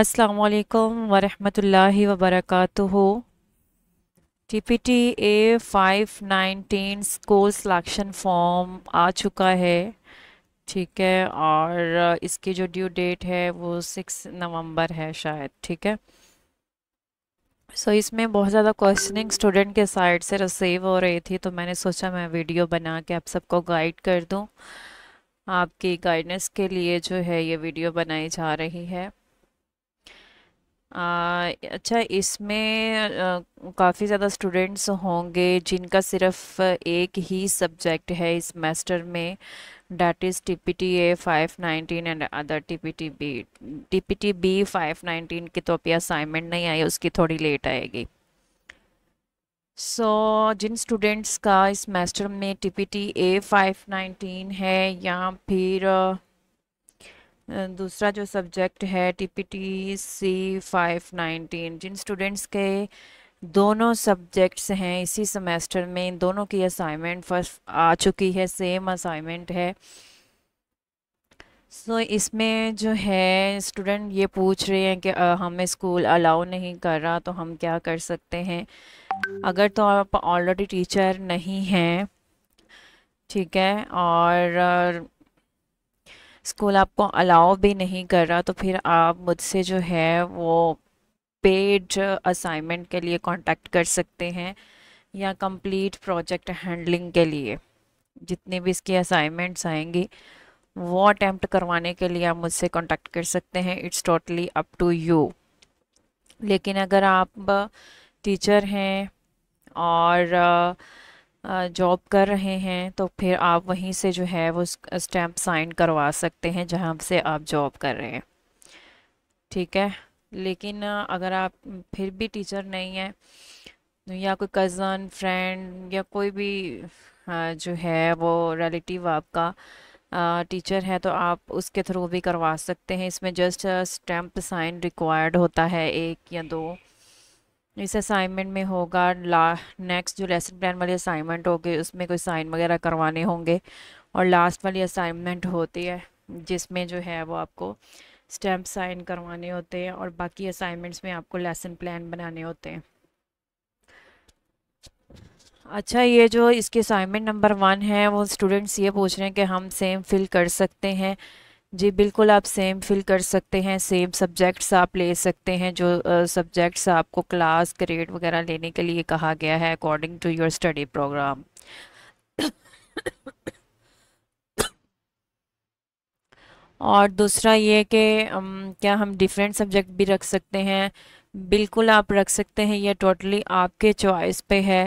अस्सलाम वबरक T P T A nineteen school selection form आ चुका है ठीक है और इसकी जो ड्यू डेट है वो सिक्स नवंबर है शायद ठीक है सो so, इसमें बहुत ज़्यादा क्वेश्चनिंग स्टूडेंट के साइड से रिसीव हो रही थी तो मैंने सोचा मैं वीडियो बना के आप सबको गाइड कर दूँ आपकी गाइडेंस के लिए जो है ये वीडियो बनाई जा रही है आ, अच्छा इसमें काफ़ी ज़्यादा स्टूडेंट्स होंगे जिनका सिर्फ एक ही सब्जेक्ट है इस मेस्टर में that is T P T A five nineteen and other T P T B T P T B five nineteen की तो अभी असाइनमेंट नहीं आई उसकी थोड़ी लेट आएगी सो so, जिन स्टूडेंट्स का इस मेस्टर में T P T A five nineteen है या फिर दूसरा जो सब्जेक्ट है T P T C five nineteen जिन स्टूडेंट्स के दोनों सब्जेक्ट्स हैं इसी सेमेस्टर में इन दोनों की असाइनमेंट फर्स्ट आ चुकी है सेम असाइनमेंट है सो so, इसमें जो है स्टूडेंट ये पूछ रहे हैं कि हमें स्कूल अलाउ नहीं कर रहा तो हम क्या कर सकते हैं अगर तो आप ऑलरेडी टीचर नहीं हैं ठीक है और स्कूल आपको अलाउ भी नहीं कर रहा तो फिर आप मुझसे जो है वो पेड असाइनमेंट के लिए कांटेक्ट कर सकते हैं या कंप्लीट प्रोजेक्ट हैंडलिंग के लिए जितने भी इसके असाइनमेंट्स आएंगे वो अटैम्प्ट करवाने के लिए आप मुझसे कांटेक्ट कर सकते हैं it's totally up to you लेकिन अगर आप टीचर हैं और जॉब कर रहे हैं तो फिर आप वहीं से जो है वो स्टैम्प साइन करवा सकते हैं जहां से आप जॉब कर रहे हैं ठीक है लेकिन अगर आप फिर भी टीचर नहीं हैं या कोई कज़न फ्रेंड या कोई भी जो है वो रिलेटिव आपका टीचर है तो आप उसके थ्रू भी करवा सकते हैं इसमें जस्ट स्टैम्प साइन रिक्वायर्ड होता है एक या दो इस असाइनमेंट में होगा ला नेक्स्ट जो लेसन प्लान वाली असाइनमेंट होगी उसमें कोई साइन वगैरह करवाने होंगे और लास्ट वाली असाइनमेंट होती है जिसमें जो है वो आपको स्टैम्प साइन करवाने होते हैं और बाकी असाइनमेंट्स में आपको लेसन प्लान बनाने होते हैं अच्छा ये जो इसके असाइनमेंट नंबर वन है वो स्टूडेंट्स ये पूछ रहे हैं कि हम सेम फिल कर सकते हैं जी बिल्कुल आप सेम फिल कर सकते हैं सेम सब्जेक्ट्स आप ले सकते हैं जो सब्जेक्ट्स uh, आपको क्लास ग्रेड वगैरह लेने के लिए कहा गया है according to your study programme और दूसरा ये कि क्या हम डिफरेंट सब्जेक्ट भी रख सकते हैं बिल्कुल आप रख सकते हैं यह टोटली आपके चॉइस पे है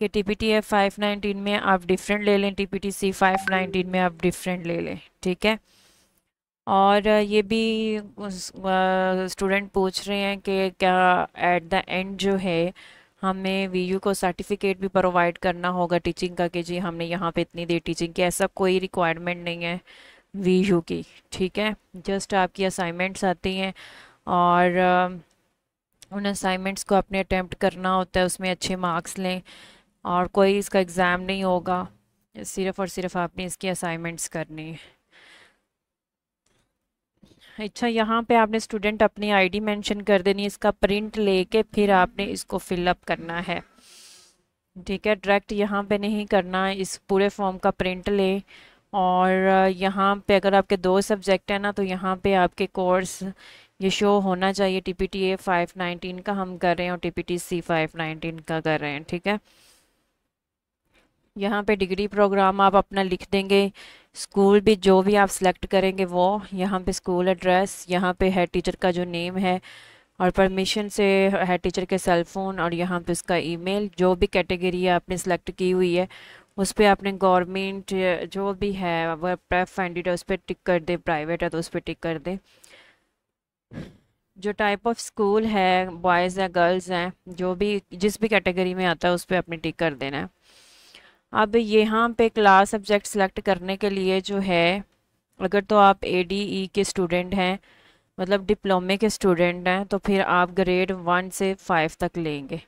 कि T P T F five nineteen में आप डिफरेंट ले लें T P T C five nineteen में आप डिफरेंट ले लें ठीक है और ये भी स्टूडेंट पूछ रहे हैं कि क्या एट द एंड जो है हमें वी को सर्टिफिकेट भी प्रोवाइड करना होगा टीचिंग का कि जी हमने यहाँ पे इतनी देर टीचिंग की ऐसा कोई रिक्वायरमेंट नहीं है वी की ठीक है जस्ट आपकी असाइनमेंट्स आती हैं और उन असाइनमेंट्स को अपने अटैम्प्ट करना होता है उसमें अच्छे मार्क्स लें और कोई इसका एग्ज़ाम नहीं होगा सिर्फ़ और सिर्फ आपने इसकी असाइनमेंट्स करनी है अच्छा यहाँ पे आपने स्टूडेंट अपनी आईडी मेंशन कर देनी है इसका प्रिंट लेके फिर आपने इसको फिलअप करना है ठीक है डायरेक्ट यहाँ पे नहीं करना इस पूरे फॉर्म का प्रिंट ले और यहाँ पे अगर आपके दो सब्जेक्ट हैं ना तो यहाँ पे आपके कोर्स ये शो होना चाहिए T P T A five nineteen का हम कर रहे हैं और T P T C five nineteen का कर रहे हैं ठीक है यहाँ पे डिग्री प्रोग्राम आप अपना लिख देंगे स्कूल भी जो भी आप सेलेक्ट करेंगे वो यहाँ पे स्कूल एड्रेस यहाँ पे हेड टीचर का जो नेम है और परमिशन से हेड टीचर के सेल फ़ोन और यहाँ पे उसका ईमेल जो भी कैटेगरी आपने सेलेक्ट की हुई है उस पर आपने गवर्नमेंट जो भी है वह प्रेफ फंडेड है उस पर टिक कर दें प्राइवेट है तो उस पर टिक कर दें जो टाइप ऑफ स्कूल है बॉयज़ है गर्ल्स हैं जो भी जिस भी कैटेगरी में आता है उस पर आपने टिक कर देना है अब यहाँ पे क्लास सब्जेक्ट सेलेक्ट करने के लिए जो है अगर तो आप ए डी ई के स्टूडेंट हैं मतलब डिप्लोमे के स्टूडेंट हैं तो फिर आप ग्रेड वन से फाइव तक लेंगे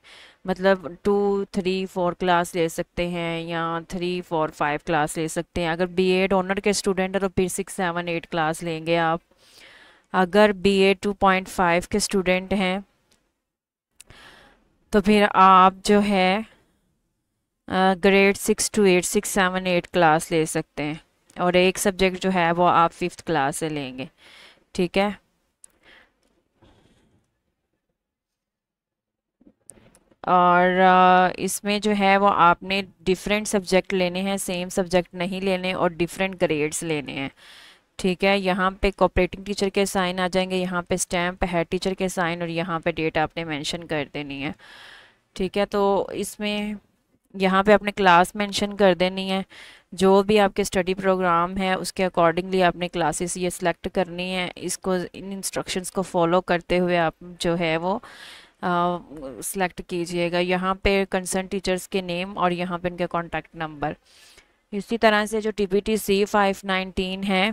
मतलब टू थ्री फोर क्लास ले सकते हैं या थ्री फोर फाइव क्लास ले सकते हैं अगर बी एड ऑनर के स्टूडेंट हैं तो फिर सिक्स सेवन एट क्लास लेंगे आप अगर B Ed two point five के स्टूडेंट हैं तो फिर आप जो है grade six to eight six seven eight class ले सकते हैं और एक सब्जेक्ट जो है वो आप फिफ्थ क्लास से लेंगे ठीक है और इसमें जो है वो आपने डिफरेंट सब्जेक्ट लेने हैं सेम सब्जेक्ट नहीं लेने और डिफरेंट ग्रेड्स लेने हैं ठीक है यहाँ पे कॉपरेटिंग टीचर के साइन आ जाएंगे यहाँ पे स्टैम्प है टीचर के साइन और यहाँ पे डेट आपने मेंशन कर देनी है ठीक है तो इसमें यहाँ पे आपने क्लास मेंशन कर देनी है जो भी आपके स्टडी प्रोग्राम है उसके अकॉर्डिंगली आपने क्लासेस ये सिलेक्ट करनी है इसको इन इंस्ट्रक्शंस को फॉलो करते हुए आप जो है वो सिलेक्ट कीजिएगा यहाँ पे कंसर्न टीचर्स के नेम और यहाँ पे इनके कॉन्टैक्ट नंबर इसी तरह से जो T P T C five है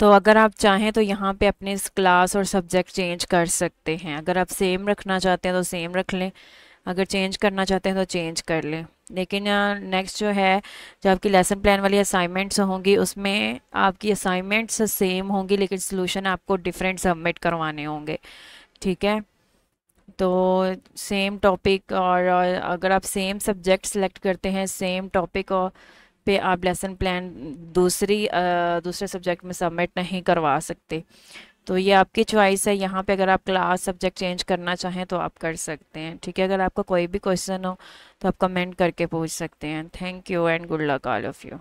तो अगर आप चाहें तो यहाँ पे अपने क्लास और सब्जेक्ट चेंज कर सकते हैं अगर आप सेम रखना चाहते हैं तो सेम रख लें अगर चेंज करना चाहते हैं तो चेंज कर लें लेकिन नेक्स्ट जो है जो आपकी लेसन प्लान वाली असाइनमेंट्स होंगी उसमें आपकी असाइनमेंट्स सेम होंगी लेकिन सोल्यूशन आपको डिफरेंट सबमिट करवाने होंगे ठीक है तो सेम टॉपिक और अगर आप सेम सब्जेक्ट सेलेक्ट करते हैं सेम टॉपिक और पे आप लेसन प्लान दूसरी दूसरे सब्जेक्ट में सबमिट नहीं करवा सकते तो ये आपकी चॉइस है यहाँ पे अगर आप क्लास सब्जेक्ट चेंज करना चाहें तो आप कर सकते हैं ठीक है अगर आपका कोई भी क्वेश्चन हो तो आप कमेंट करके पूछ सकते हैं thank you and good luck all of you